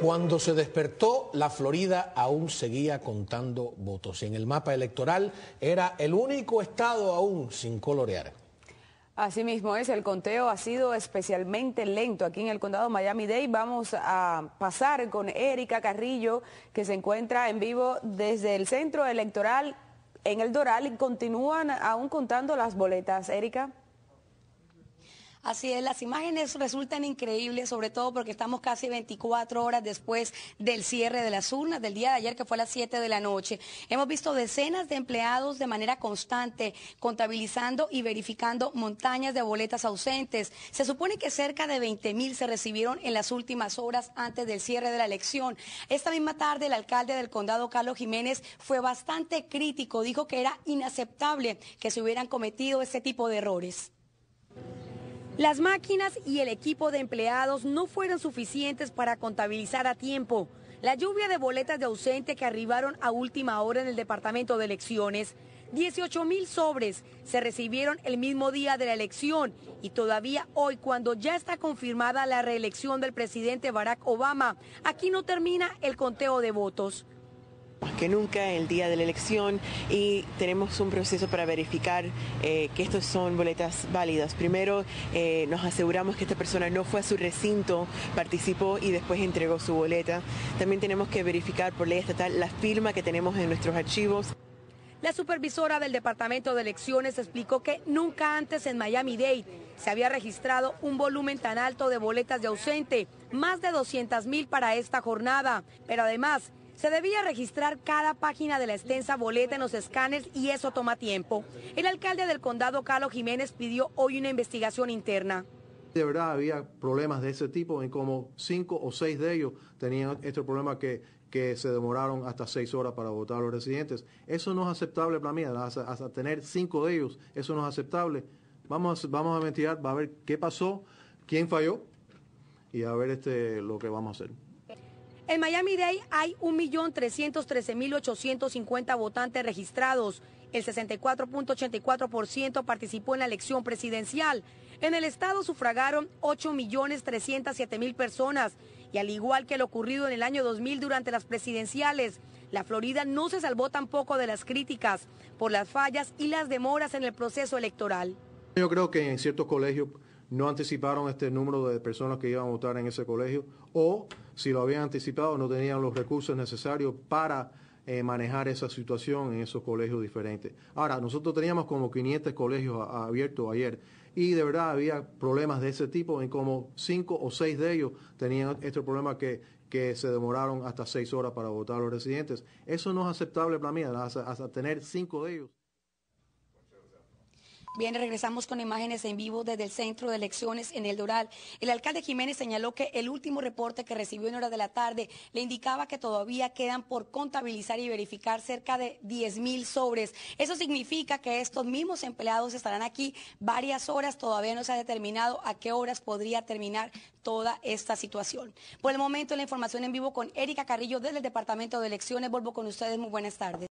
Cuando se despertó, la Florida aún seguía contando votos y en el mapa electoral era el único estado aún sin colorear. Asimismo es, el conteo ha sido especialmente lento aquí en el condado Miami-Dade. Vamos a pasar con Erika Carrillo, que se encuentra en vivo desde el centro electoral en el Doral y continúan aún contando las boletas. Erika. Así es, las imágenes resultan increíbles, sobre todo porque estamos casi 24 horas después del cierre de las urnas del día de ayer, que fue a las 7 de la noche. Hemos visto decenas de empleados de manera constante contabilizando y verificando montañas de boletas ausentes. Se supone que cerca de 20 mil se recibieron en las últimas horas antes del cierre de la elección. Esta misma tarde, el alcalde del condado, Carlos Jiménez, fue bastante crítico. Dijo que era inaceptable que se hubieran cometido este tipo de errores. Las máquinas y el equipo de empleados no fueron suficientes para contabilizar a tiempo. La lluvia de boletas de ausente que arribaron a última hora en el departamento de elecciones 18 mil sobres se recibieron el mismo día de la elección y todavía hoy, cuando ya está confirmada la reelección del presidente Barack Obama, aquí no termina el conteo de votos. Más que nunca el día de la elección y tenemos un proceso para verificar eh, que estas son boletas válidas. Primero eh, nos aseguramos que esta persona no fue a su recinto, participó y después entregó su boleta. También tenemos que verificar por ley estatal la firma que tenemos en nuestros archivos. La supervisora del Departamento de Elecciones explicó que nunca antes en Miami-Dade se había registrado un volumen tan alto de boletas de ausente, más de 200 mil para esta jornada, pero además se debía registrar cada página de la extensa boleta en los escáneres y eso toma tiempo. El alcalde del condado, Carlos Jiménez, pidió hoy una investigación interna. De verdad había problemas de ese tipo, en como cinco o seis de ellos tenían este problema que, se demoraron hasta seis horas para votar a los residentes. Eso no es aceptable para mí, hasta, tener cinco de ellos, eso no es aceptable. Vamos, vamos a investigar, va a ver qué pasó, quién falló y a ver este, lo que vamos a hacer. En miami Day hay 1.313.850 votantes registrados. El 64.84% participó en la elección presidencial. En el estado sufragaron 8.307.000 personas. Y al igual que lo ocurrido en el año 2000 durante las presidenciales, la Florida no se salvó tampoco de las críticas por las fallas y las demoras en el proceso electoral. Yo creo que en ciertos colegios no anticiparon este número de personas que iban a votar en ese colegio o si lo habían anticipado no tenían los recursos necesarios para eh, manejar esa situación en esos colegios diferentes. Ahora, nosotros teníamos como 500 colegios abiertos ayer y de verdad había problemas de ese tipo en como 5 o 6 de ellos tenían este problema que, que se demoraron hasta 6 horas para votar a los residentes. Eso no es aceptable para mí, hasta, hasta tener 5 de ellos. Bien, regresamos con imágenes en vivo desde el centro de elecciones en El Doral. El alcalde Jiménez señaló que el último reporte que recibió en horas de la tarde le indicaba que todavía quedan por contabilizar y verificar cerca de 10 mil sobres. Eso significa que estos mismos empleados estarán aquí varias horas. Todavía no se ha determinado a qué horas podría terminar toda esta situación. Por el momento, la información en vivo con Erika Carrillo desde el Departamento de Elecciones. Vuelvo con ustedes. Muy buenas tardes.